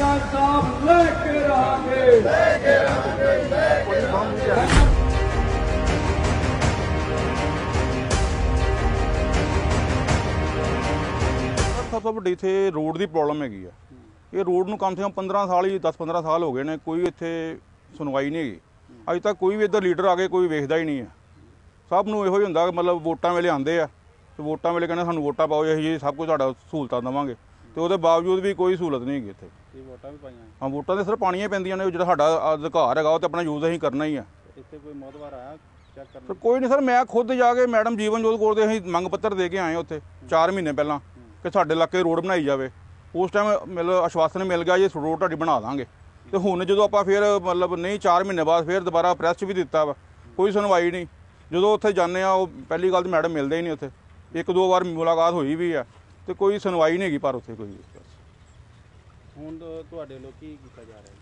ਦਾ ਸਾਫ ਲੈ ਕੇ ਰਾਂਗੇ ਲੈ ਕੇ ਰਾਂਗੇ ਲੈ ਕੇ ਰਾਂਗੇ ਸਭ ਤੋਂ ਵੱਡੀ ਇਥੇ ਰੋਡ ਦੀ ਪ੍ਰੋਬਲਮ ਹੈਗੀ ਆ ਇਹ ਰੋਡ ਨੂੰ ਕੰਮ ਸੇ 15 ਸਾਲ ਹੀ 10-15 ਸਾਲ ਹੋ ਗਏ ਨੇ ਕੋਈ ਇੱਥੇ ਸੁਣਵਾਈ ਨਹੀਂ ਹੈਗੀ ਅੱਜ ਤੱਕ ਕੋਈ ਵੀ ਇੱਧਰ ਲੀਡਰ ਆ ਕੇ ਕੋਈ ਵੇਖਦਾ ਹੀ ਨਹੀਂ ਹੈ ਸਭ ਨੂੰ ਇਹੋ ਹੀ ਹੁੰਦਾ ਕਿ ਮਤਲਬ ਵੋਟਾਂ ਵੇਲੇ ਆਉਂਦੇ ਆ ਤੇ ਵੋਟਾਂ ਵੇਲੇ ਕਹਿੰਦੇ ਸਾਨੂੰ ਵੋਟਾਂ ਪਾਓ ਜੀ ਸਭ ਕੁਝ ਤੁਹਾਡਾ ਸਹੂਲਤਾਂ ਦੇਵਾਂਗੇ ਤੇ ਉਹਦੇ ਬਾਵਜੂਦ ਵੀ ਕੋਈ ਸਹੂਲਤ ਨਹੀਂ ਹੈਗੀ ਇੱਥੇ ਇਹ ਵੋਟਾਂ ਵੀ ਪਾਈਆਂ ਹਾਂ ਵੋਟਾਂ ਦੇ ਸਿਰ ਪਾਣੀਆਂ ਹੀ ਪੈਂਦੀਆਂ ਨੇ ਉਹ ਜਿਹੜਾ ਸਾਡਾ ਅਧਿਕਾਰ ਹੈਗਾ ਉਹ ਤੇ ਆਪਣਾ ਯੂਜ਼ ਅਸੀਂ ਕਰਨਾ ਹੀ ਆ ਇੱਥੇ ਕੋਈ ਮੋਦਵਾਰ ਆਇਆ ਚੈੱਕ ਕਰਨ ਸਰ ਕੋਈ ਨਹੀਂ ਸਰ ਮੈਂ ਖੁਦ ਜਾ ਕੇ ਮੈਡਮ ਜੀਵਨ ਜੋਤ ਕੋਲ ਦੇ ਅਸੀਂ ਮੰਗ ਪੱਤਰ ਦੇ ਕੇ ਆਏ ਉੱਥੇ 4 ਮਹੀਨੇ ਪਹਿਲਾਂ ਕਿ ਸਾਡੇ ਇਲਾਕੇ ਰੋਡ ਬਣਾਈ ਜਾਵੇ ਉਸ ਟਾਈਮ ਮਤਲਬ ਆਸ਼ਵਾਸਨ ਮਿਲ ਗਿਆ ਜੇ ਰੋਡ ਤੁਹਾਡੀ ਬਣਾ ਦਾਂਗੇ ਤੇ ਹੁਣ ਜਦੋਂ ਆਪਾਂ ਫੇਰ ਮਤਲਬ ਨਹੀਂ 4 ਮਹੀਨੇ ਬਾਅਦ ਫੇਰ ਦੁਬਾਰਾ ਪ੍ਰੈਸ ਵੀ ਦਿੱਤਾ ਵਾ ਕੋਈ ਸੁਣਵਾਈ ਨਹੀਂ ਜਦੋਂ ਉੱਥੇ ਜਾਂਦੇ ਆ ਉਹ ਪਹਿਲੀ ਗੱਲ ਤਾਂ ਮੈਡਮ ਮਿਲਦੇ ਹੀ ਨਹੀਂ ਉੱਥੇ ਇੱਕ ਦੋ ਵਾਰ ਮੁਲਾਕਾਤ ਹੋਈ ਵੀ ਆ ਤੇ ਕੋਈ ਸੁਣਵਾਈ ਨਹੀਂ ਹੈਗੀ ਪਰ ਉੱਥੇ ਕੋਈ ਹੁਣ ਤੁਹਾਡੇ ਲੋਕ ਕੀ ਕੀਤਾ ਜਾ ਰਿਹਾ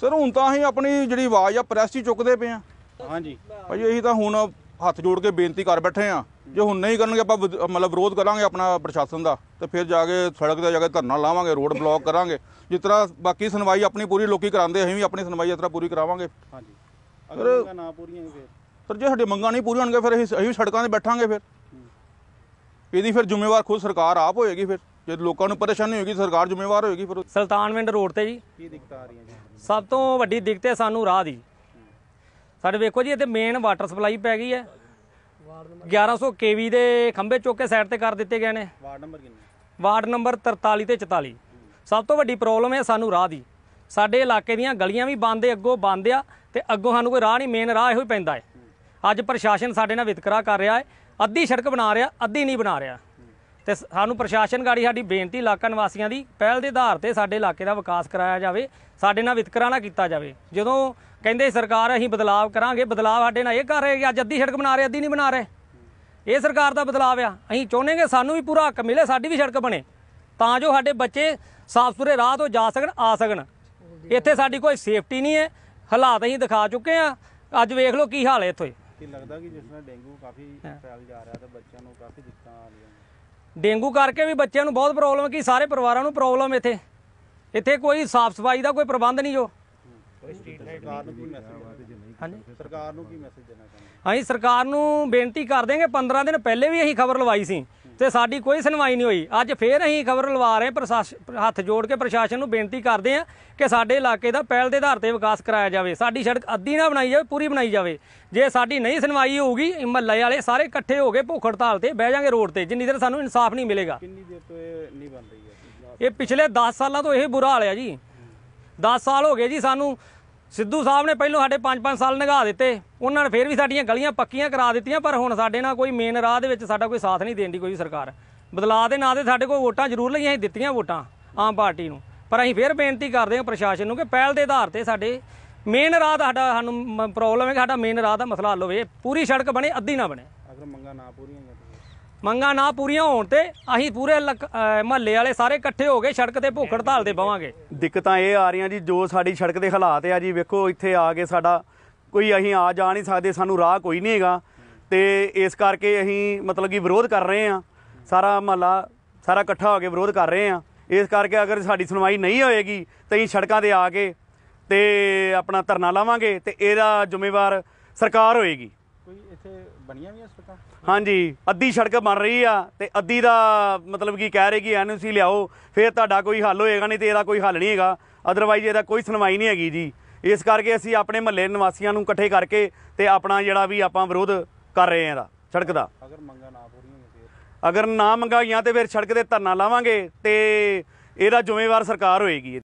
ਸਰ ਹੁਣ ਤਾਂ ਅਸੀਂ ਆਪਣੀ ਜਿਹੜੀ ਆਵਾਜ਼ ਆ ਪ੍ਰੈਸ 'ਚ ਹੀ ਚੁੱਕਦੇ ਪਏ ਆ ਹਾਂਜੀ ਭਾਈ ਇਹੀ ਤਾਂ ਹੁਣ ਹੱਥ ਜੋੜ ਕੇ ਬੇਨਤੀ ਕਰ ਬੈਠੇ ਆ ਜੇ ਹੁਣ ਨਹੀਂ ਕਰਨਗੇ ਆਪਾਂ ਮਤਲਬ ਵਿਰੋਧ ਕਰਾਂਗੇ ਆਪਣਾ ਪ੍ਰਸ਼ਾਸਨ ਦਾ ਤੇ ਫਿਰ ਜਾ ਕੇ ਸੜਕ ਤੇ ਜਾ ਕੇ ਧਰਨਾ ਲਾਵਾਂਗੇ ਰੋਡ ਬਲੌਕ ਕਰਾਂਗੇ ਜਿਸ ਤਰ੍ਹਾਂ ਬਾਕੀ ਸੁਣਵਾਈ ਆਪਣੀ ਪੂਰੀ ਲੋਕੀ ਕਰਾਉਂਦੇ ਅਸੀਂ ਵੀ ਆਪਣੀ ਸੁਣਵਾਈ ਇਸ ਤਰ੍ਹਾਂ ਪੂਰੀ ਕਰਾਵਾਂਗੇ ਹਾਂਜੀ ਅਗਰ ਮੰਗਾਂ ਨਾ ਪੂਰੀਆਂ ਫਿਰ ਸਰ ਜੇ ਸਾਡੇ ਮੰਗਾਂ ਨਹੀਂ ਪੂਰੀਆਂ ਹੋਣਗੀਆਂ ਫਿਰ ਅਸੀਂ ਅਸੀਂ ਵੀ ਸੜਕਾਂ 'ਤੇ ਬੈਠਾਂਗੇ ਫਿਰ ਇਹਦੀ ਫਿਰ ਜ਼ਿੰਮੇਵਾਰ ਖੁਦ ਸਰਕਾਰ ਆਪ ਹੋਏਗੀ ਫਿਰ ਜੇ ਲੋਕਾਂ ਨੂੰ ਪਰੇਸ਼ਾਨੀ ਹੋਏਗੀ ਸਰਕਾਰ ਜ਼ਿੰਮੇਵਾਰ ਹੋਏਗੀ ਫਿਰ ਸੁਲਤਾਨਵਿੰਡ ਰੋਡ ਤੇ ਜੀ ਕੀ ਦਿੱਕਤ ਆ ਹੈ ਜੀ ਸਭ ਤੋਂ ਵੱਡੀ ਦਿੱਕਤ ਹੈ ਸਾਨੂੰ ਰਾਹ ਦੀ ਸਾਡੇ ਵੇਖੋ ਜੀ ਇੱਥੇ ਮੇਨ ਵਾਟਰ ਸਪਲਾਈ ਪੈ ਗਈ ਹੈ 1100 ਕੇਵੀ ਦੇ ਖੰਭੇ ਚੁੱਕ ਕੇ ਸਾਈਡ ਤੇ ਕਰ ਦਿੱਤੇ ਗਏ ਨੇ ਵਾਰਡ ਨੰਬਰ ਕਿੰਨੇ ਵਾਰਡ ਨੰਬਰ 43 ਤੇ 44 ਸਭ ਤੋਂ ਵੱਡੀ ਪ੍ਰੋਬਲਮ ਹੈ ਸਾਨੂੰ ਰਾਹ ਦੀ ਸਾਡੇ ਇਲਾਕੇ ਦੀਆਂ ਗਲੀਆਂ ਵੀ ਬੰਦ ਦੇ ਅੱਗੋਂ ਬੰਦ ਆ ਤੇ ਅੱਗੋਂ ਸਾਨੂੰ ਕੋਈ ਰਾਹ ਨਹੀਂ ਮੇਨ ਰਾਹ ਇਹੋ ਹੀ ਪੈਂਦਾ ਹੈ ਅੱਜ ਪ੍ਰਸ਼ਾਸਨ ਸਾਡੇ ਨਾਲ ਵਿਤਕਰਾ ਕਰ ਰਿਹਾ ਹੈ ਅੱਧੀ ਸੜਕ ਬਣਾ ਰਿਹਾ ਅੱਧੀ ਨਹੀਂ ਬਣਾ ਰਿਹਾ ਤੇ ਸਾਨੂੰ ਪ੍ਰਸ਼ਾਸਨ ਗਾੜੀ ਸਾਡੀ ਬੇਨਤੀ ਇਲਾਕਾ ਨਿਵਾਸੀਆਂ ਦੀ ਪਹਿਲ ਦੇ ਆਧਾਰ ਤੇ ਸਾਡੇ ਇਲਾਕੇ ਦਾ ਵਿਕਾਸ ਕਰਾਇਆ ਜਾਵੇ ਸਾਡੇ ਨਾਲ ਵਿਤਕਰਾ ਨਾ ਕੀਤਾ ਜਾਵੇ ਜਦੋਂ ਕਹਿੰਦੇ ਸਰਕਾਰ ਅਸੀਂ ਬਦਲਾਵ ਕਰਾਂਗੇ ਬਦਲਾਵ ਸਾਡੇ ਨਾਲ ਇਹ ਕਰ ਰਹੇ ਕਿ ਅੱਜ ਅੱਧੀ ਸੜਕ ਬਣਾ ਰਹੇ ਅੱਧੀ ਨਹੀਂ ਬਣਾ ਰਹੇ ਇਹ ਸਰਕਾਰ ਦਾ ਬਦਲਾਵ ਆ ਅਸੀਂ ਚਾਹੁੰਦੇ ਸਾਨੂੰ ਵੀ ਪੂਰਾ ਹੱਕ ਮਿਲੇ ਸਾਡੀ ਵੀ ਸੜਕ ਬਣੇ ਤਾਂ ਜੋ ਸਾਡੇ ਬੱਚੇ ਸਾਫ਼ ਸੁਥਰੇ ਰਾਹ ਤੋਂ ਜਾ ਸਕਣ ਆ ਸਕਣ ਇੱਥੇ ਸਾਡੀ ਕੋਈ ਸੇਫਟੀ ਨਹੀਂ ਹੈ ਹਾਲਾਤ ਅਸੀਂ ਦਿਖਾ ਚੁੱਕੇ ਆ ਅੱਜ ਵੇਖ ਲਓ ਕੀ ਹਾਲ ਹੈ ਇੱਥੇ ਕੀ ਲੱਗਦਾ ਕਿ ਜਿਸ ਨਾਲ ਡੇਂਗੂ ਕਾਫੀ ਫੈਲ ਜਾ ਰਿਹਾ ਤੇ ਬੱਚਿਆਂ ਨੂੰ ਕਾਫੀ ਦਿੱਕਤਾਂ ਆ ਰਹੀਆਂ ਡੇਂਗੂ ਕਰਕੇ ਵੀ ਬੱਚਿਆਂ ਨੂੰ ਬਹੁਤ ਪ੍ਰੋਬਲਮ ਹੈ ਕਿ ਸਾਰੇ ਪਰਿਵਾਰਾਂ ਨੂੰ ਪ੍ਰੋਬਲਮ ਇੱਥੇ ਇੱਥੇ ਕੋਈ ਸਾਫ ਸਫਾਈ ਦਾ ਕੋਈ ਪ੍ਰਬੰਧ ਨਹੀਂ ਜੋ ਸਰਕਾਰ ਨੂੰ ਕੀ ਮੈਸੇਜ ਦੇਣਾ ਚਾਹੁੰਦੇ ਅਸੀਂ ਸਰਕਾਰ ਨੂੰ ਬੇਨਤੀ ਕਰ ਦੇਗੇ 15 ਦਿਨ ਪਹਿਲੇ ਵੀ ਅਸੀਂ ਖਬਰ ਲਵਾਈ ਸੀ ਤੇ ਸਾਡੀ ਕੋਈ ਸੁਣਵਾਈ ਨਹੀਂ ਹੋਈ ਅੱਜ ਫੇਰ ਅਸੀਂ ਖਬਰ ਲਵਾ ਰਹੇ ਪ੍ਰਸ਼ਾਸਨ ਹੱਥ ਜੋੜ ਕੇ ਪ੍ਰਸ਼ਾਸਨ ਨੂੰ ਬੇਨਤੀ ਕਰਦੇ ਆ ਕਿ ਸਾਡੇ ਇਲਾਕੇ ਦਾ ਪਹਿਲ ਦੇ ਆਧਾਰ ਤੇ ਵਿਕਾਸ ਕਰਾਇਆ ਜਾਵੇ ਸਾਡੀ ਸੜਕ ਅੱਧੀ ਨਾ ਬਣਾਈ ਜਾਵੇ ਪੂਰੀ ਬਣਾਈ ਜਾਵੇ ਜੇ ਸਾਡੀ ਨਹੀਂ ਸੁਣਵਾਈ ਹੋਊਗੀ ਮੱਲੇ ਵਾਲੇ ਸਾਰੇ ਇਕੱਠੇ ਹੋ ਕੇ ਭੁੱਖ ਹੜਤਾਲ ਤੇ ਬਹਿ ਜਾਗੇ ਰੋਡ ਤੇ ਜਿੰਨੀ ਦੇਰ ਸਾਨੂੰ ਇਨਸਾਫ ਨਹੀਂ ਮਿਲੇਗਾ ਕਿੰਨੀ ਦੇਰ ਤੋਂ ਇਹ ਨਹੀਂ ਬਣ ਰਹੀ ਇਹ ਪਿਛਲੇ 10 ਸਾਲਾਂ ਤੋਂ ਇਹ ਬੁਰਾ ਹਾਲ ਹੈ ਜੀ 10 ਸਾਲ ਹੋ ਗਏ ਜੀ ਸਾਨੂੰ ਸਿੱਧੂ ਸਾਹਿਬ ਨੇ ਪਹਿਲਾਂ ਸਾਡੇ 5-5 ਸਾਲ ਨਿਗਾਹ ਦਿੱਤੇ ਉਹਨਾਂ ਨੇ ਫੇਰ ਵੀ ਸਾਡੀਆਂ ਗਲੀਆਂ ਪੱਕੀਆਂ ਕਰਾ ਦਿੱਤੀਆਂ ਪਰ ਹੁਣ ਸਾਡੇ ਨਾਲ ਕੋਈ ਮੇਨ ਰਾਹ ਦੇ ਵਿੱਚ ਸਾਡਾ ਕੋਈ ਸਾਥ ਨਹੀਂ ਦੇਣ ਦੀ ਕੋਈ ਸਰਕਾਰ ਬਦਲਾ ਦੇ ਨਾਂ ਤੇ ਸਾਡੇ ਕੋਲ ਵੋਟਾਂ ਜ਼ਰੂਰ ਲਈਆਂ ਅਸੀਂ ਦਿੱਤੀਆਂ ਵੋਟਾਂ ਆਮ ਪਾਰਟੀ ਨੂੰ ਪਰ ਅਸੀਂ ਫੇਰ ਬੇਨਤੀ ਕਰਦੇ ਹਾਂ ਪ੍ਰਸ਼ਾਸਨ ਨੂੰ ਕਿ ਪਹਿਲ ਦੇ ਆਧਾਰ ਤੇ ਸਾਡੇ ਮੇਨ ਰਾਹ ਦਾ ਸਾਡਾ ਸਾਨੂੰ ਪ੍ਰੋਬਲਮ ਹੈ ਸਾਡਾ ਮੇਨ ਰਾਹ ਦਾ ਮਸਲਾ ਹੱਲ ਹੋਵੇ ਪੂਰੀ ਸੜਕ ਬਣੇ ਅੱਧੀ ਨਾ ਬਣੇ ਅਗਰ ਮੰਗਾ ਨਾ ਪੂਰੀਆਂ ਮੰਗਾ ਨਾ ਪੂਰੀਆਂ ਹੋਣ ਤੇ ਅਸੀਂ ਪੂਰੇ ਮਹੱਲੇ ਵਾਲੇ ਸਾਰੇ ਇਕੱਠੇ ਹੋ ਕੇ ਸੜਕ ਤੇ ਭੁੱਖ ਹੜਤਾਲ ਤੇ ਬਵਾਂਗੇ ਦਿੱਕਤਾਂ ਇਹ ਆ ਰਹੀਆਂ ਜੀ ਜੋ ਸਾਡੀ ਸੜਕ ਦੇ ਹਾਲਾਤ ਆ ਜੀ ਵੇਖੋ ਇੱਥੇ ਆ ਕੇ ਸਾਡਾ ਕੋਈ ਅਸੀਂ ਆ ਜਾ ਨਹੀਂ ਸਕਦੇ ਸਾਨੂੰ ਰਾਹ ਕੋਈ ਨਹੀਂ ਹੈਗਾ ਤੇ ਇਸ ਕਰਕੇ ਅਸੀਂ ਮਤਲਬ ਕਿ ਵਿਰੋਧ ਕਰ ਰਹੇ ਆ ਸਾਰਾ ਮਹੱਲਾ ਸਾਰਾ ਇਕੱਠਾ ਹੋ ਕੇ ਵਿਰੋਧ ਕਰ ਰਹੇ ਆ ਇਸ ਕਰਕੇ ਅਗਰ ਸਾਡੀ ਸੁਣਵਾਈ ਨਹੀਂ ਹੋਏਗੀ ਤਾਂ ਅਸੀਂ ਸੜਕਾਂ ਤੇ ਆ ਕੇ ਤੇ ਆਪਣਾ ਧਰਨਾ ਲਾਵਾਂਗੇ ਤੇ ਇਹਦਾ ਜ਼ਿੰਮੇਵਾਰ ਸਰਕਾਰ ਹੋਏਗੀ ਇੱਥੇ ਬਣੀਆਂ ਵੀ ਸੜਕਾਂ ਹਾਂਜੀ ਅੱਧੀ ਸੜਕ ਬਣ ਰਹੀ ਆ ਤੇ ਅੱਧੀ ਦਾ ਮਤਲਬ ਕੀ ਕਹਿ ਰਹੇ ਕਿ ਐਨਓਸੀ ਲਿਆਓ ਫਿਰ ਤੁਹਾਡਾ ਕੋਈ ਹੱਲ ਹੋਏਗਾ ਨਹੀਂ ਤੇ ਇਹਦਾ ਕੋਈ ਹੱਲ ਨਹੀਂ ਹੈਗਾ ਅਦਰਵਾਈਜ਼ ਇਹਦਾ ਕੋਈ ਸੁਣਵਾਈ ਨਹੀਂ ਹੈਗੀ ਜੀ ਇਸ ਕਰਕੇ ਅਸੀਂ ਆਪਣੇ ਮਹੱਲੇ ਨਿਵਾਸੀਆਂ ਨੂੰ ਇਕੱਠੇ ਕਰਕੇ ਤੇ ਆਪਣਾ ਜਿਹੜਾ ਵੀ ਆਪਾਂ ਵਿਰੋਧ ਕਰ ਰਹੇ ਆਂ ਦਾ ਸੜਕ ਦਾ ਅਗਰ ਮੰਗਾਂ ਨਾ ਪੂਰੀਆਂ ਹੋਈਆਂ ਅਗਰ ਨਾ ਮੰਗਾਂ ਤੇ ਫਿਰ ਸੜਕ ਤੇ ਧਰਨਾ ਲਾਵਾਂਗੇ ਤੇ ਇਹਦਾ ਜ਼ਿੰਮੇਵਾਰ ਸਰਕਾਰ ਹੋਏਗੀ